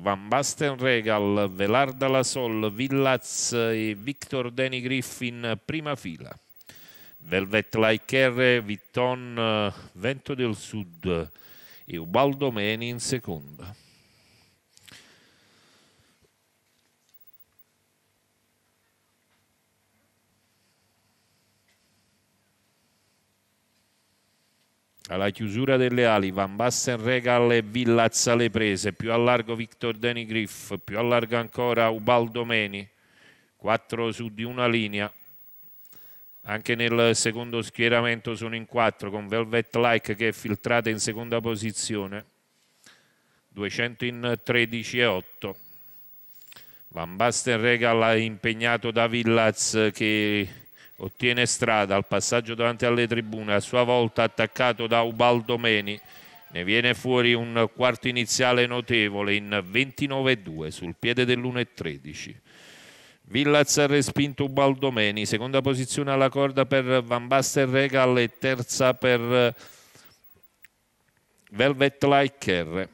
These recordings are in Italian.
Van Basten Regal, Velarda Lasol, Villaz e Victor Deni Griffin prima fila. Velvet Like R, Vitton eh, Vento del Sud e Ubaldo Meni in seconda. Alla chiusura delle ali Van Basten Regal e Villazza le prese, più a largo Victor Denigriff più a largo ancora Ubaldo Meni, 4 su di una linea. Anche nel secondo schieramento sono in 4 con Velvet Like che è filtrata in seconda posizione, 200 in 13 e 8. Van Basten Regal impegnato da Villaz che ottiene strada al passaggio davanti alle tribune, a sua volta attaccato da Ubaldo Meni, ne viene fuori un quarto iniziale notevole in 29-2 sul piede dell'1-13. Villaz ha respinto Baldomeni, seconda posizione alla corda per Van Basten Regal e terza per Velvet Liker.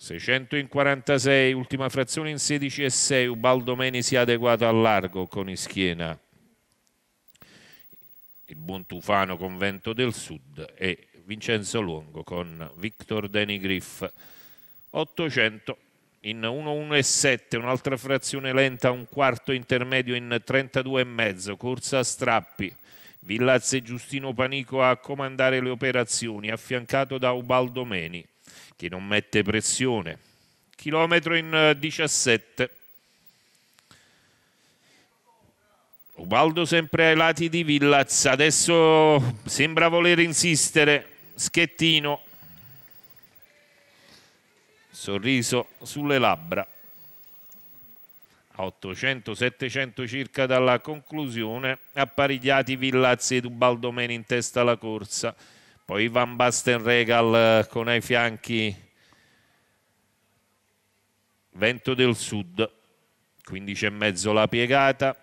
646, ultima frazione in 16 e 6, Ubaldo Meni si è adeguato al largo con Ischiena. Il buon Tufano con Vento del Sud e Vincenzo Longo con Victor Deni 800 in 1-1 7, un'altra frazione lenta, un quarto intermedio in 32,5, corsa a strappi. Villazze Giustino Panico a comandare le operazioni, affiancato da Ubaldo Meni chi non mette pressione. Chilometro in 17. Eh, Ubaldo sempre ai lati di Villaz, adesso sembra voler insistere, Schettino, sorriso sulle labbra, a 800-700 circa dalla conclusione, apparigliati Villaz ed Ubaldo Meni in testa alla corsa, poi Van Bastenregal eh, con ai fianchi Vento del Sud, 15 e mezzo la piegata.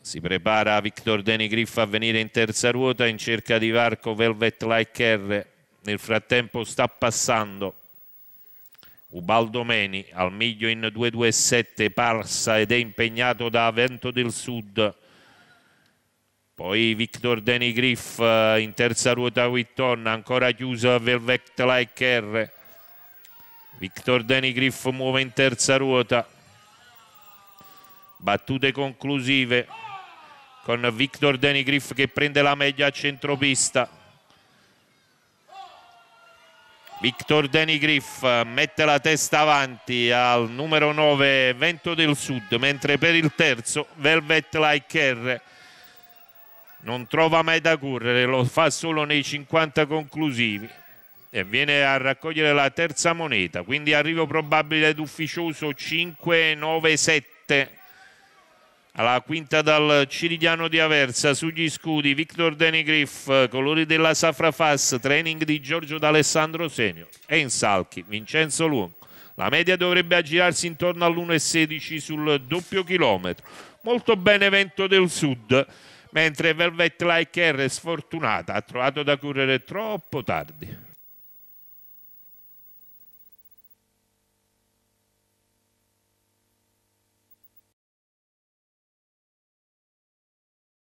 Si prepara Victor Denigriff a venire in terza ruota in cerca di varco Velvet Like R. Nel frattempo sta passando Ubaldo Meni al miglio in 2-2-7, parsa ed è impegnato da Vento del Sud. Poi Victor Denigriff eh, in terza ruota Witton, ancora chiuso Velvet Like R. Victor Denigriff muove in terza ruota. Battute conclusive con Victor Denigriff che prende la media a centropista. Victor Denigriff eh, mette la testa avanti al numero 9 Vento del Sud, mentre per il terzo Velvet Like R non trova mai da correre, lo fa solo nei 50 conclusivi e viene a raccogliere la terza moneta, quindi arrivo probabile d'ufficioso 5-9-7 alla quinta dal Cirigliano di Aversa sugli scudi Victor Denigriff colori della Safra Fass training di Giorgio D'Alessandro Senior e in salchi Vincenzo Lungo la media dovrebbe aggirarsi intorno all'1,16 sul doppio chilometro molto bene Vento del Sud mentre Velvet Like R sfortunata ha trovato da correre troppo tardi.